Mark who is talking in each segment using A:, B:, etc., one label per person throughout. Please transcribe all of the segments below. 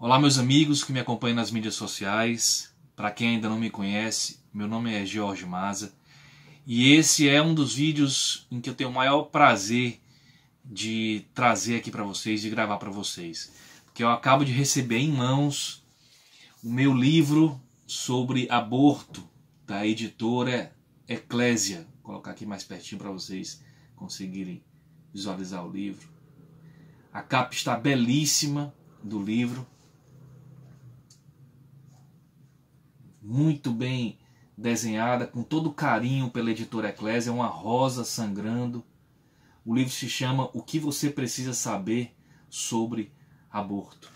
A: Olá, meus amigos que me acompanham nas mídias sociais. Para quem ainda não me conhece, meu nome é Jorge Maza e esse é um dos vídeos em que eu tenho o maior prazer de trazer aqui para vocês, de gravar para vocês. Porque eu acabo de receber em mãos o meu livro sobre aborto da editora Eclésia. Vou colocar aqui mais pertinho para vocês conseguirem visualizar o livro. A capa está belíssima do livro muito bem desenhada, com todo carinho pela editora Eclésia, é uma rosa sangrando. O livro se chama O que você precisa saber sobre aborto.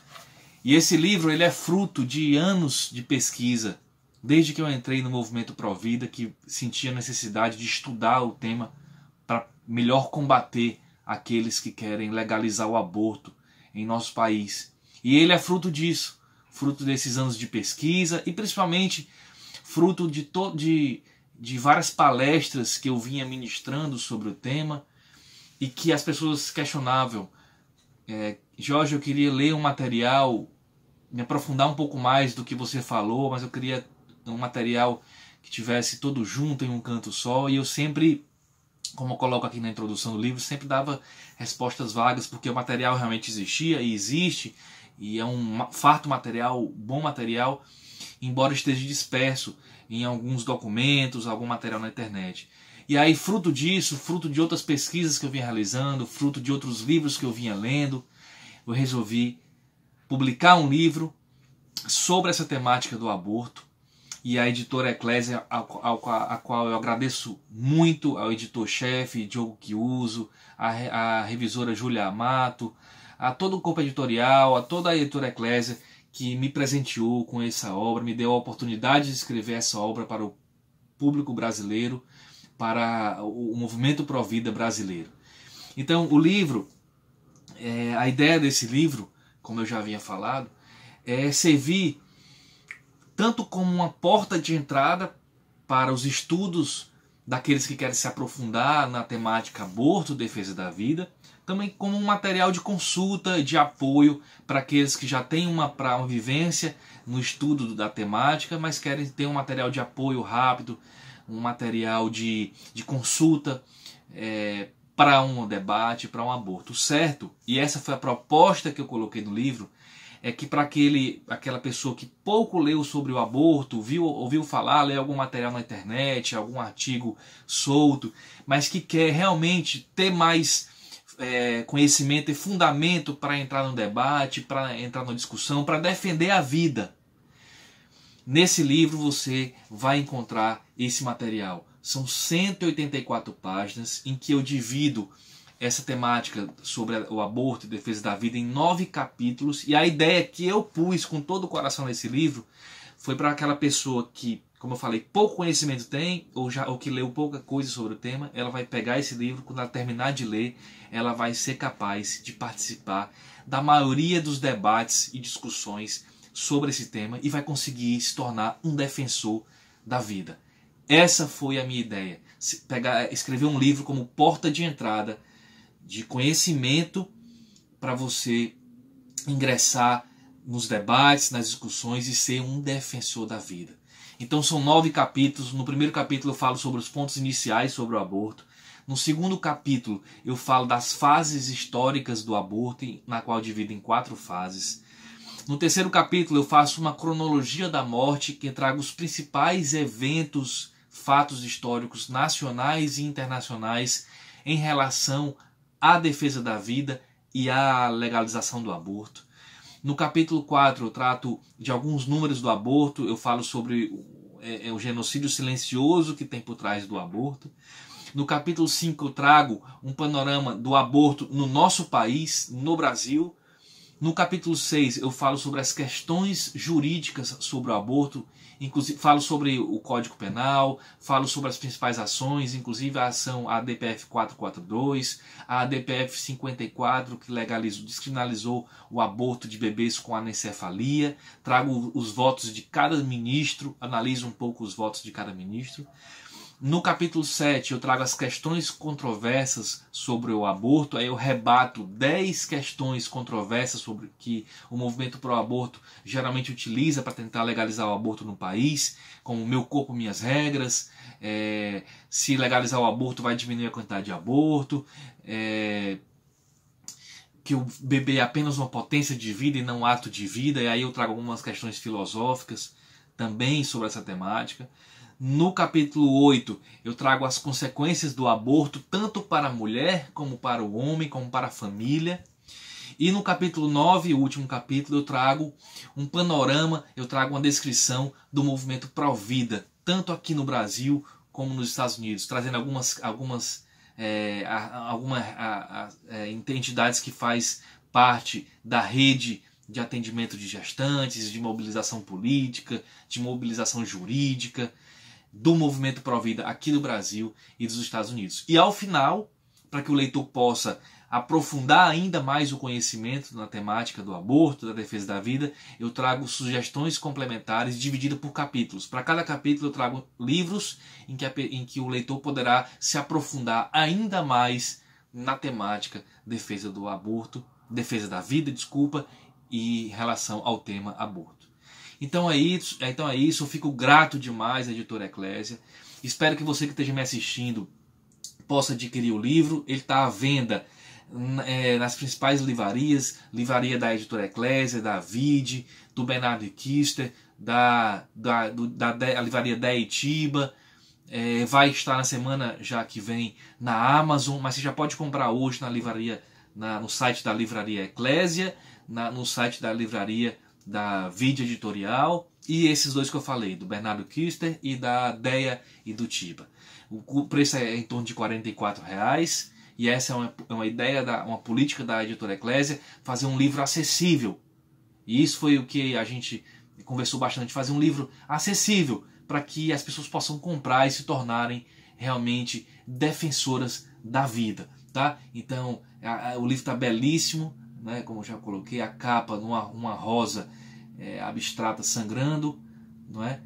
A: E esse livro ele é fruto de anos de pesquisa, desde que eu entrei no movimento pro vida que sentia a necessidade de estudar o tema para melhor combater aqueles que querem legalizar o aborto em nosso país. E ele é fruto disso fruto desses anos de pesquisa e principalmente fruto de, de, de várias palestras que eu vinha ministrando sobre o tema e que as pessoas questionavam. É, Jorge, eu queria ler um material, me aprofundar um pouco mais do que você falou, mas eu queria um material que tivesse todo junto em um canto só. E eu sempre, como eu coloco aqui na introdução do livro, sempre dava respostas vagas, porque o material realmente existia e existe, e é um farto material, bom material, embora esteja disperso em alguns documentos, algum material na internet. E aí, fruto disso, fruto de outras pesquisas que eu vinha realizando, fruto de outros livros que eu vinha lendo, eu resolvi publicar um livro sobre essa temática do aborto. E a editora Eclésia, a, qual eu agradeço muito, ao editor-chefe Diogo Quiuso, a, a revisora Júlia Amato, a todo o corpo editorial, a toda a editora Eclésia que me presenteou com essa obra, me deu a oportunidade de escrever essa obra para o público brasileiro, para o movimento pró-vida brasileiro. Então, o livro, é, a ideia desse livro, como eu já havia falado, é servir tanto como uma porta de entrada para os estudos daqueles que querem se aprofundar na temática aborto, defesa da vida, também como um material de consulta e de apoio para aqueles que já têm uma, uma vivência no estudo da temática, mas querem ter um material de apoio rápido, um material de, de consulta é, para um debate, para um aborto, certo? E essa foi a proposta que eu coloquei no livro, é que para aquele aquela pessoa que pouco leu sobre o aborto, viu, ouviu falar, leu algum material na internet, algum artigo solto, mas que quer realmente ter mais é, conhecimento e fundamento para entrar no debate, para entrar na discussão, para defender a vida. Nesse livro você vai encontrar esse material. São 184 páginas em que eu divido essa temática sobre o aborto e defesa da vida em nove capítulos. E a ideia que eu pus com todo o coração nesse livro foi para aquela pessoa que, como eu falei, pouco conhecimento tem ou já ou que leu pouca coisa sobre o tema, ela vai pegar esse livro quando ela terminar de ler, ela vai ser capaz de participar da maioria dos debates e discussões sobre esse tema e vai conseguir se tornar um defensor da vida. Essa foi a minha ideia, pegar, escrever um livro como porta de entrada de conhecimento para você ingressar nos debates, nas discussões e ser um defensor da vida. Então são nove capítulos. No primeiro capítulo eu falo sobre os pontos iniciais sobre o aborto. No segundo capítulo eu falo das fases históricas do aborto, na qual eu divido em quatro fases. No terceiro capítulo eu faço uma cronologia da morte que traga os principais eventos, fatos históricos nacionais e internacionais em relação à defesa da vida e à legalização do aborto. No capítulo 4 eu trato de alguns números do aborto, eu falo sobre é, é, o genocídio silencioso que tem por trás do aborto. No capítulo 5 eu trago um panorama do aborto no nosso país, no Brasil, no capítulo 6 eu falo sobre as questões jurídicas sobre o aborto, inclusive falo sobre o Código Penal, falo sobre as principais ações, inclusive a ação ADPF 442, a ADPF 54 que legalizou, descriminalizou o aborto de bebês com anencefalia, trago os votos de cada ministro, analiso um pouco os votos de cada ministro. No capítulo 7, eu trago as questões controversas sobre o aborto, aí eu rebato 10 questões controversas sobre que o movimento pró-aborto geralmente utiliza para tentar legalizar o aborto no país, como meu corpo, minhas regras, é, se legalizar o aborto vai diminuir a quantidade de aborto, é, que o bebê é apenas uma potência de vida e não um ato de vida, e aí eu trago algumas questões filosóficas também sobre essa temática. No capítulo 8, eu trago as consequências do aborto, tanto para a mulher, como para o homem, como para a família. E no capítulo 9, o último capítulo, eu trago um panorama, eu trago uma descrição do movimento pró-vida, tanto aqui no Brasil como nos Estados Unidos, trazendo algumas, algumas, é, algumas a, a, a, é, entidades que faz parte da rede de atendimento de gestantes, de mobilização política, de mobilização jurídica, do movimento vida aqui no Brasil e dos Estados Unidos. E ao final, para que o leitor possa aprofundar ainda mais o conhecimento na temática do aborto, da defesa da vida, eu trago sugestões complementares divididas por capítulos. Para cada capítulo eu trago livros em que, em que o leitor poderá se aprofundar ainda mais na temática defesa do aborto, defesa da vida, desculpa, e relação ao tema aborto. Então é isso, é, então é isso. Eu fico grato demais, editora Eclésia. Espero que você que esteja me assistindo possa adquirir o livro. Ele está à venda é, nas principais livrarias, livraria da editora Eclésia, da Vide, do Bernardo Kister, da, da, do, da, livraria da Itiba. É, vai estar na semana já que vem na Amazon, mas você já pode comprar hoje na livraria, na, no site da Livraria Eclésia, na, no site da Livraria da Vídeo Editorial e esses dois que eu falei, do Bernardo Kister e da Deia e do Tiba. O preço é em torno de R$ reais e essa é uma, é uma ideia, da, uma política da editora Eclésia, fazer um livro acessível. E isso foi o que a gente conversou bastante, fazer um livro acessível para que as pessoas possam comprar e se tornarem realmente defensoras da vida, tá? Então, a, a, o livro está belíssimo, né, como já coloquei, a capa numa uma rosa é, abstrata sangrando, não é?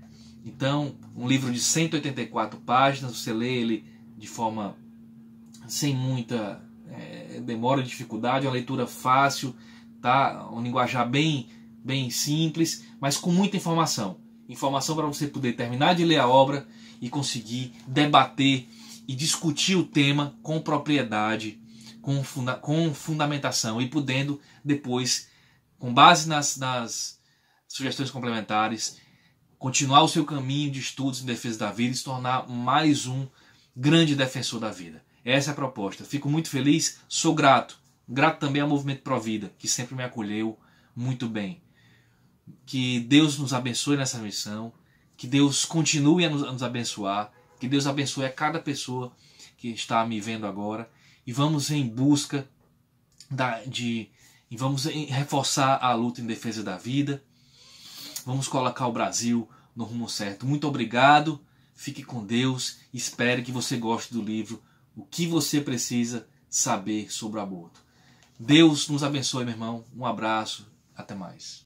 A: Então, um livro de 184 páginas, você lê ele de forma sem muita é, demora, dificuldade, é uma leitura fácil, tá? Um linguajar bem, bem simples, mas com muita informação. Informação para você poder terminar de ler a obra e conseguir debater e discutir o tema com propriedade com, funda com fundamentação e podendo depois, com base nas, nas sugestões complementares, continuar o seu caminho de estudos em defesa da vida e se tornar mais um grande defensor da vida. Essa é a proposta. Fico muito feliz, sou grato. Grato também ao Movimento Pro Vida, que sempre me acolheu muito bem. Que Deus nos abençoe nessa missão, que Deus continue a nos, a nos abençoar, que Deus abençoe a cada pessoa que está me vendo agora e vamos em busca da, de. E vamos em, reforçar a luta em defesa da vida. Vamos colocar o Brasil no rumo certo. Muito obrigado, fique com Deus. Espero que você goste do livro O que você precisa saber sobre o aborto. Deus nos abençoe, meu irmão. Um abraço, até mais.